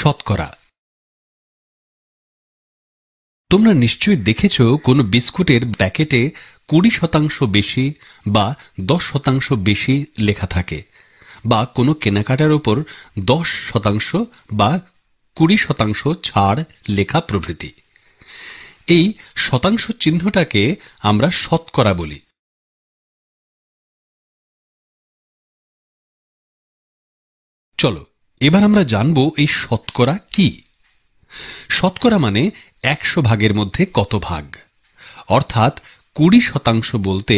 শতকরা তোমরা নিশ্চয়ই দেখেছ কোনো বিস্কুটের প্যাকেটে কুড়ি শতাংশ বেশি বা দশ শতাংশ বেশি লেখা থাকে বা কোনো কেনাকাটার ওপর দশ শতাংশ বা কুড়ি শতাংশ ছাড় লেখা প্রভৃতি এই শতাংশ চিহ্নটাকে আমরা শতকরা বলি চলো এবার আমরা জানব এই শতকরা কি শতকরা মানে একশো ভাগের মধ্যে কত ভাগ অর্থাৎ কুড়ি শতাংশ বলতে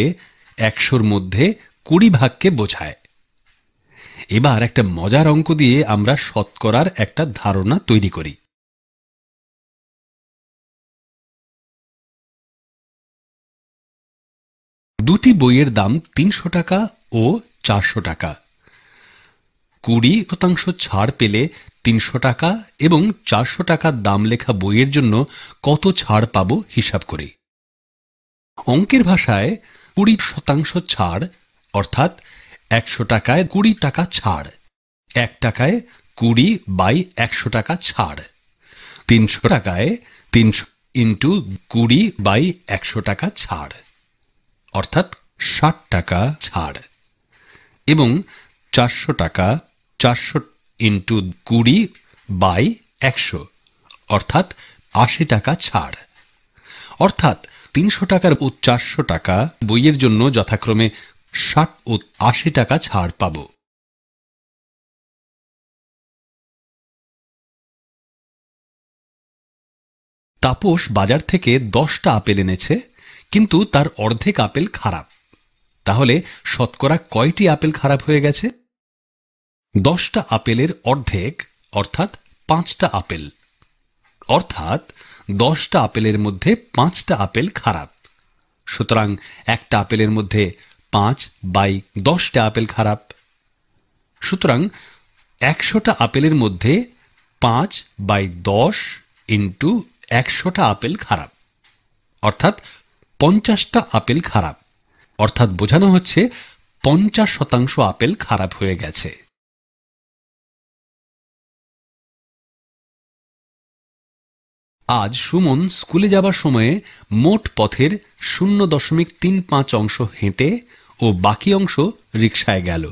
একশোর মধ্যে কুড়ি ভাগকে বোঝায় এবার একটা মজার অঙ্ক দিয়ে আমরা শতকরার একটা ধারণা তৈরি করি দুটি বইয়ের দাম তিনশো টাকা ও চারশো টাকা কুড়ি শতাংশ ছাড় পেলে তিনশো টাকা এবং চারশো টাকা দাম লেখা বইয়ের জন্য কত ছাড় পাব হিসাব করে অঙ্কের ভাষায় কুড়ি শতাংশ ছাড় অর্থাৎ একশো টাকায় কুড়ি টাকা ছাড় এক টাকায় কুড়ি বাই একশো টাকা ছাড় তিনশো টাকায় তিনশো ইন্টু কুড়ি বাই একশো টাকা ছাড় অর্থাৎ ষাট টাকা ছাড় এবং চারশো টাকা চারশো ইন্টু কুড়ি বাই একশো অর্থাৎ আশি টাকা ছাড় অর্থাৎ তিনশো টাকার ও চারশো টাকা বইয়ের জন্য যথাক্রমে ষাট ও আশি টাকা ছাড় পাব তাপস বাজার থেকে দশটা আপেল এনেছে কিন্তু তার অর্ধেক আপেল খারাপ তাহলে শতকরা কয়টি আপেল খারাপ হয়ে গেছে দশটা আপেলের অর্ধেক অর্থাৎ পাঁচটা আপেল অর্থাৎ দশটা আপেলের মধ্যে পাঁচটা আপেল খারাপ সুতরাং একটা আপেলের মধ্যে পাঁচ বাই দশটা আপেল খারাপ সুতরাং একশোটা আপেলের মধ্যে পাঁচ বাই দশ ইন্টু একশোটা আপেল খারাপ অর্থাৎ পঞ্চাশটা আপেল খারাপ অর্থাৎ বোঝানো হচ্ছে পঞ্চাশ শতাংশ আপেল খারাপ হয়ে গেছে আজ সুমন স্কুলে যাবার সময়ে মোট পথের শূন্য দশমিক তিন পাঁচ অংশ হেঁটে ও বাকি অংশ রিক্সায় গেল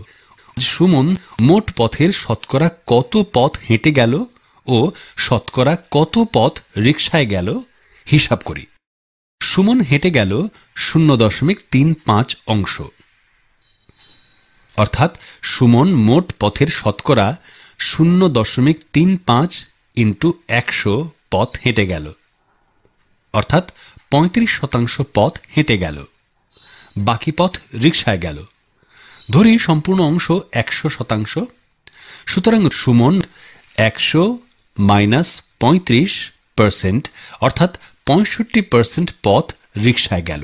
সুমন মোট পথের শতকরা কত পথ হেঁটে গেল ও শতকরা কত পথ রিক্সায় গেল হিসাব করি সুমন হেঁটে গেল শূন্য দশমিক তিন পাঁচ অংশ অর্থাৎ সুমন মোট পথের শতকরা শূন্য দশমিক তিন পাঁচ ইন্টু একশো পথ হেঁটে গেল অর্থাৎ পঁয়ত্রিশ শতাংশ পথ হেঁটে গেল বাকি পথ রিক্সায় গেল ধরি সম্পূর্ণ অংশ একশো শতাংশ সুতরাং সুমন একশো মাইনাস পঁয়ত্রিশ পার্সেন্ট অর্থাৎ পঁয়ষট্টি পার্সেন্ট পথ রিক্সায় গেল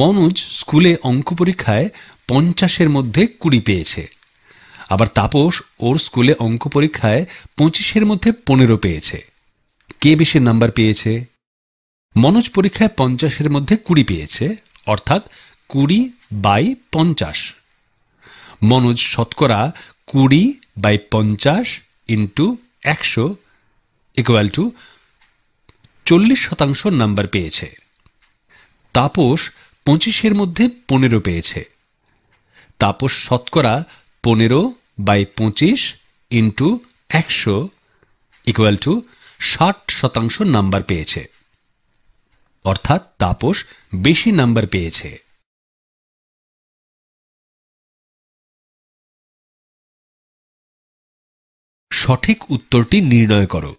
মনোজ স্কুলে অঙ্ক পরীক্ষায় পঞ্চাশের মধ্যে কুড়ি পেয়েছে আবার তাপস ওর স্কুলে অঙ্ক পরীক্ষায় পঁচিশের মধ্যে পনেরো পেয়েছে কে বেশি নাম্বার পেয়েছে মনোজ পরীক্ষায় পঞ্চাশের মধ্যে কুড়ি পেয়েছে অর্থাৎ কুড়ি বাই পঞ্চাশ মনোজ শতকরা কুড়ি বাই পঞ্চাশ ইন্টু একশো ইকুয়াল টু চল্লিশ শতাংশ নাম্বার পেয়েছে তাপস পঁচিশের মধ্যে পনেরো পেয়েছে তাপস শতকরা পনেরো বাই পঁচিশ ইন্টু একশো ইকুয়াল টু ষাট শতাংশ নাম্বার পেয়েছে অর্থাৎ তাপস বেশি নাম্বার পেয়েছে সঠিক উত্তরটি নির্ণয় করো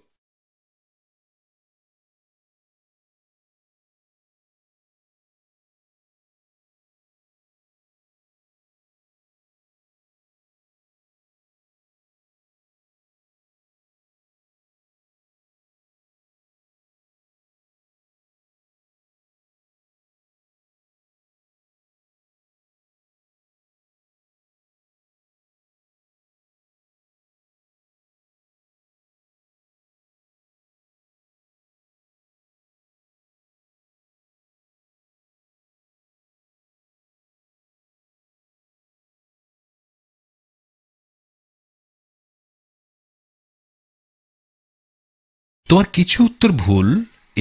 তোমার কিছু উত্তর ভুল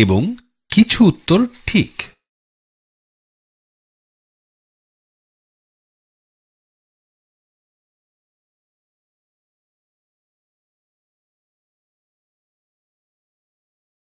এবং কিছু উত্তর ঠিক